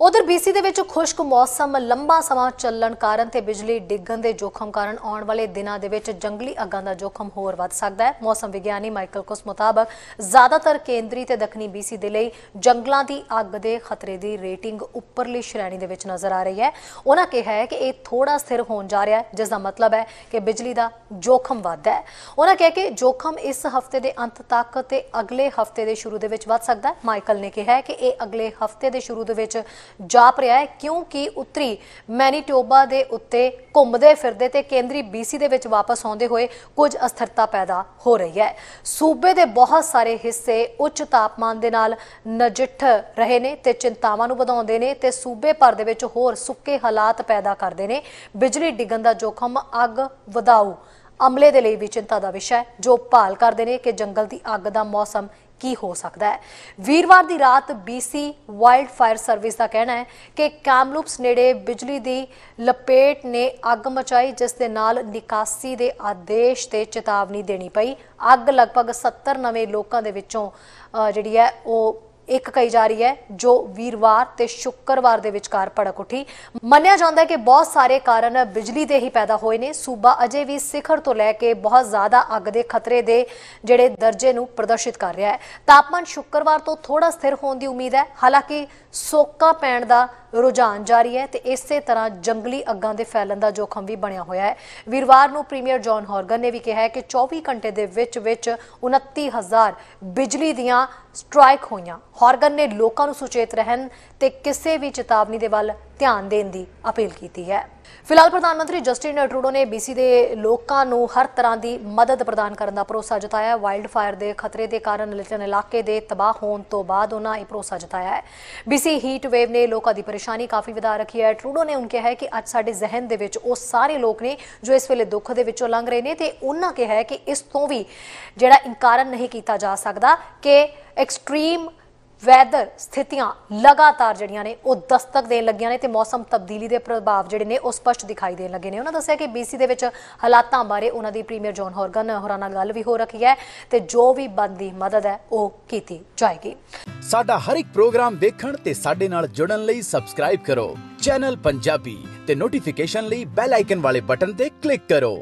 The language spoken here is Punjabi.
ਉਧਰ BC ਦੇ ਵਿੱਚ ਖੁਸ਼ਕ ਮੌਸਮ ਲੰਬਾ ਸਮਾਂ ਚੱਲਣ ਕਾਰਨ ਤੇ ਬਿਜਲੀ ਡਿੱਗਣ ਦੇ ਜੋਖਮ ਕਾਰਨ ਆਉਣ ਵਾਲੇ ਦਿਨਾਂ ਦੇ ਵਿੱਚ ਜੰਗਲੀ ਅੱਗਾਂ ਦਾ ਜੋਖਮ ਹੋਰ ਵੱਧ ਸਕਦਾ ਹੈ ਮੌਸਮ ਵਿਗਿਆਨੀ ਮਾਈਕਲ ਕੁਸ ਮੁਤਾਬਕ ਜ਼ਿਆਦਾਤਰ ਕੇਂਦਰੀ ਤੇ ਦੱਖਣੀ BC ਦੇ ਲਈ ਜੰਗਲਾਂ ਦੀ ਅੱਗ ਦੇ ਖਤਰੇ ਦੀ ਰੇਟਿੰਗ ਉੱਪਰਲੀ ਸ਼੍ਰੇਣੀ ਦੇ ਵਿੱਚ ਨਜ਼ਰ ਆ ਰਹੀ ਹੈ ਉਹਨਾਂ ਕਿਹਾ ਹੈ ਕਿ ਇਹ ਥੋੜਾ ਸਥਿਰ ਹੋਣ ਜਾ ਰਿਹਾ ਹੈ ਜਿਸ ਦਾ ਮਤਲਬ ਹੈ ਕਿ ਬਿਜਲੀ ਦਾ ਜੋਖਮ ਵੱਧ ਹੈ ਉਹਨਾਂ ਕਿਹਾ ਕਿ ਜੋਖਮ ਇਸ ਹਫਤੇ ਦੇ ਅੰਤ ਤੱਕ ਤੇ ਅਗਲੇ ਹਫਤੇ ਦੇ ਸ਼ੁਰੂ ਦੇ ਵਿੱਚ ਵੱਧ ਸਕਦਾ ਹੈ ਮਾਈਕਲ ਨੇ ਕਿਹਾ ਹੈ ਕਿ ਇਹ ਅਗਲੇ ਹਫਤੇ ਦੇ ਸ਼ੁਰੂ ਦੇ ਵਿੱਚ ਜਾਪ ਰਿਹਾ ਹੈ ਕਿਉਂਕਿ ਉੱਤਰੀ ਮੈਨੀਟੋਬਾ ਦੇ ਉੱਤੇ ਘੁੰਮਦੇ ਫਿਰਦੇ ਤੇ ਕੇਂਦਰੀ BC ਦੇ ਵਿੱਚ ਵਾਪਸ ਆਉਂਦੇ ਹੋਏ ਕੁਝ ਅਸਥਿਰਤਾ ਪੈਦਾ ਹੋ ਰਹੀ ਹੈ ਸੂਬੇ ਦੇ ਬਹੁਤ ਸਾਰੇ ਹਿੱਸੇ ਉੱਚ ਤਾਪਮਾਨ ਦੇ ਨਾਲ ਨਜਿੱਠ ਰਹੇ ਨੇ ਤੇ ਚਿੰਤਾਵਾਂ ਨੂੰ ਵਧਾਉਂਦੇ ਨੇ ਤੇ ਸੂਬੇ ਭਰ ਦੇ ਵਿੱਚ ਹੋਰ ਸੁੱਕੇ ਹਾਲਾਤ ਪੈਦਾ ਕਰਦੇ ਨੇ ਬਿਜਲੀ ਡਿੱਗਣ ਦਾ ਜੋਖਮ ਅੱਗ ਵਧਾਉ ਅਮਲੇ ਦੇ ਲਈ ਵੀ ਚਿੰਤਾ ਦਾ ਵਿਸ਼ਾ ਹੈ ਜੋ ਭਾਲ ਕਰਦੇ ਨੇ ਕਿ ਜੰਗਲ ਦੀ ਅੱਗ ਦਾ ਮੌਸਮ ਕੀ ਹੋ ਸਕਦਾ ਹੈ ਵੀਰਵਾਰ ਦੀ ਰਾਤ BC ਵਾਈਲਡ ਫਾਇਰ ਸਰਵਿਸ ਦਾ ਕਹਿਣਾ ਹੈ ਕਿ ਕੈਮਲੂਪਸ ਨੇੜੇ ਬਿਜਲੀ ਦੀ ਲਪੇਟ ਨੇ ਅੱਗ ਮਚਾਈ ਜਿਸ ਦੇ ਨਾਲ ਨਿਕਾਸੀ ਦੇ ਆਦੇਸ਼ ਤੇ ਚੇਤਾਵਨੀ ਦੇਣੀ ਪਈ ਅੱਗ ਲਗਭਗ 70 ਨਵੇਂ ਲੋਕਾਂ ਦੇ ਵਿੱਚੋਂ ਜਿਹੜੀ ਹੈ ਉਹ ਇੱਕ ਕਹੀ ਜਾ ਰਹੀ ਹੈ ਜੋ ਵੀਰਵਾਰ ਤੇ ਸ਼ੁੱਕਰਵਾਰ ਦੇ ਵਿਚਕਾਰ ਪੜਕ ਉੱਠੀ ਮੰਨਿਆ ਜਾਂਦਾ ਹੈ ਕਿ ਬਹੁਤ ਸਾਰੇ ਕਾਰਨ ਬਿਜਲੀ ਦੇ ਹੀ ਪੈਦਾ ਹੋਏ ਨੇ ਸੂਬਾ ਅਜੇ ਵੀ ਸਿਖਰ ਤੋਂ ਲੈ ਕੇ ਬਹੁਤ ਜ਼ਿਆਦਾ ਅੱਗ ਦੇ ਖਤਰੇ ਦੇ ਜਿਹੜੇ ਦਰਜੇ ਨੂੰ ਪ੍ਰਦਰਸ਼ਿਤ ਕਰ ਰਿਹਾ ਹੈ ਤਾਪਮਾਨ ਸ਼ੁੱਕਰਵਾਰ ਤੋਂ ਥੋੜਾ ਸਥਿਰ ਹੋਣ ਦੀ ਉਮੀਦ ਹੈ ਹਾਲਾਂਕਿ ਸੋਕਾ ਪੈਣ ਦਾ ਰੁਝਾਨ ਜਾਰੀ ਹੈ ਤੇ ਇਸੇ ਤਰ੍ਹਾਂ ਜੰਗਲੀ ਅੱਗਾਂ ਦੇ ਫੈਲਣ ਦਾ ਜੋਖਮ ਵੀ ਬਣਿਆ ਹੋਇਆ ਹੈ ਵੀਰਵਾਰ ਨੂੰ ਪ੍ਰੀਮੀਅਰ ਜੌਨ ਹਾਰਗਨ ਨੇ ਵੀ ਕਿਹਾ ਹੈ ਕਿ 24 ਘੰਟੇ ਦੇ ਵਿੱਚ ਵਿੱਚ 29000 ਬਿਜਲੀ ਦੀਆਂ ਸਟ੍ਰਾਈਕ ਹੋਈਆਂ ਹਾਰਗਨ ਨੇ ਲੋਕਾਂ ਨੂੰ ਸੁਚੇਤ ਰਹਿਣ ਤੇ ਕਿਸੇ ਵੀ ਚੇਤਾਵਨੀ ਦੇ ਵੱਲ ਧਿਆਨ ਦੇਣ ਦੀ ਅਪੀਲ ਕੀਤੀ ਹੈ ਫਿਲਹਾਲ ਪ੍ਰਧਾਨ ਮੰਤਰੀ ਜਸਟਿਨ ਟਰੂਡੋ ਨੇ ਬੀਸੀ ਦੇ ਲੋਕਾਂ ਨੂੰ ਹਰ ਤਰ੍ਹਾਂ ਦੀ ਮਦਦ ਪ੍ਰਦਾਨ ਕਰਨ ਦਾ ਭਰੋਸਾ ਜਤਾਇਆ ਵਾਈਲਡ ਫਾਇਰ ਦੇ ਖਤਰੇ ਦੇ ਕਾਰਨ ਲਿਟਨ ਇਲਾਕੇ ਦੇ ਤਬਾਹ ਹੋਣ ਤੋਂ ਬਾਅਦ ਉਹਨਾਂ ਇਹ ਭਰੋਸਾ ਜਤਾਇਆ ਹੈ ਬੀਸੀ ਹੀਟ ਵੇਵ ਨੇ ਲੋਕਾਂ ਦੀ ਪਰੇਸ਼ਾਨੀ ਕਾਫੀ ਵਧਾ ਰੱਖੀ ਹੈ ਟਰੂਡੋ ਨੇ ਉਹਨਾਂ ਕਿਹਾ ਕਿ ਅੱਜ ਸਾਡੇ ਜ਼ਿਹਨ ਦੇ ਵਿੱਚ ਉਹ ਸਾਰੇ ਲੋਕ ਨੇ ਜੋ ਇਸ ਵੇਲੇ ਦੁੱਖ ਦੇ ਵਿੱਚੋਂ ਲੰਘ ਰਹੇ ਨੇ ਤੇ ਉਹਨਾਂ ਕਿਹਾ ਕਿ ਇਸ ਤੋਂ ਵੀ ਜਿਹੜਾ ਇਨਕਾਰਨ ਨਹੀਂ ਕੀਤਾ ਜਾ ਸਕਦਾ ਕਿ ਐਕਸਟ੍ਰੀਮ ਵੈਦਰ ਸਥਿਤੀਆਂ ਲਗਾਤਾਰ ਜਿਹੜੀਆਂ ਨੇ ਉਹ ਦਸਤਕ ਦੇਣ ਲੱਗੀਆਂ ਨੇ ਤੇ ਮੌਸਮ ਤਬਦੀਲੀ ਦੇ ਪ੍ਰਭਾਵ ਜਿਹੜੇ ਨੇ ਉਹ ਸਪਸ਼ਟ ਦਿਖਾਈ ਦੇਣ ਲੱਗੇ ਨੇ ਉਹਨਾਂ ਦੱਸਿਆ ਕਿ ਬੀਸੀ ਦੇ ਵਿੱਚ ਹਾਲਾਤਾਂ ਬਾਰੇ ਉਹਨਾਂ ਦੀ ਪ੍ਰੀਮੀਅਰ ਜੌਨ ਹੋਰਗਨ ਹੋਰਾਂ ਨਾਲ ਗੱਲ ਵੀ ਹੋ ਰੱਖੀ ਹੈ ਤੇ ਜੋ ਵੀ ਬੰਦੀ ਮਦਦ ਹੈ ਉਹ ਕੀਤੀ ਜਾਏਗੀ ਸਾਡਾ ਹਰ ਇੱਕ ਪ੍ਰੋਗਰਾਮ ਦੇਖਣ ਤੇ ਸਾਡੇ ਨਾਲ ਜੁੜਨ ਲਈ ਸਬਸਕ੍ਰਾਈਬ ਕਰੋ ਚੈਨਲ ਪੰਜਾਬੀ ਤੇ ਨੋਟੀਫਿਕੇਸ਼ਨ ਲਈ ਬੈਲ ਆਈਕਨ ਵਾਲੇ ਬਟਨ ਤੇ ਕਲਿੱਕ ਕਰੋ